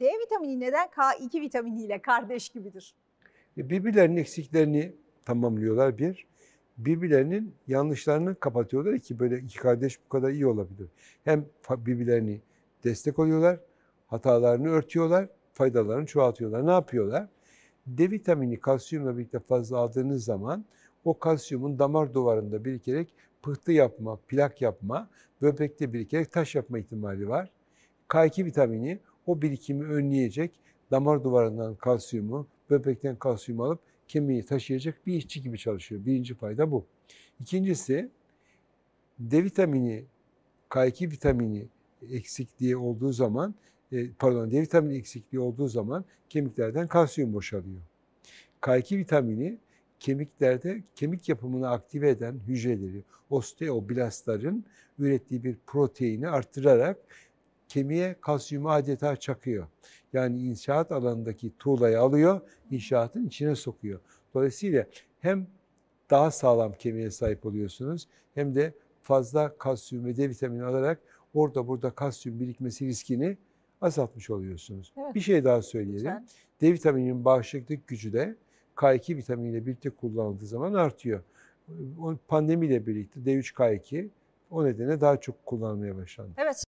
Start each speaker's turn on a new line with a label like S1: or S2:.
S1: D vitamini neden K2 vitaminiyle kardeş gibidir? E, birbirlerinin eksiklerini tamamlıyorlar bir. Birbirlerinin yanlışlarını kapatıyorlar ki böyle iki kardeş bu kadar iyi olabilir. Hem birbirlerini destek oluyorlar, hatalarını örtüyorlar, faydalarını çoğaltıyorlar. Ne yapıyorlar? D vitamini kalsiyumla birlikte fazla aldığınız zaman o kalsiyumun damar duvarında birikerek pıhtı yapma, plak yapma, böbrekte birikerek taş yapma ihtimali var. K2 vitamini o birikimi önleyecek damar duvarından kalsiyumu, böbrekten kalsiyum alıp kemiği taşıyacak bir işçi gibi çalışıyor. Birinci fayda bu. İkincisi D vitamini, K2 vitamini eksikliği olduğu zaman, e, pardon D vitamini eksikliği olduğu zaman kemiklerden kalsiyum boşalıyor. K2 vitamini kemiklerde kemik yapımını aktive eden hücreleri, osteoblastların ürettiği bir proteini arttırarak kemiğe kalsiyumu adeta çakıyor. Yani inşaat alanındaki tuğlayı alıyor, inşaatın içine sokuyor. Dolayısıyla hem daha sağlam kemiğe sahip oluyorsunuz hem de fazla kalsiyum ve D vitamini alarak orada burada kalsiyum birikmesi riskini azaltmış oluyorsunuz. Evet. Bir şey daha söyleyelim. Lütfen. D vitamininin bağışıklık gücü de K2 vitaminiyle birlikte kullanıldığı zaman artıyor. Pandemiyle birlikte D3K2 o nedenle daha çok kullanmaya başlandı.
S2: Evet.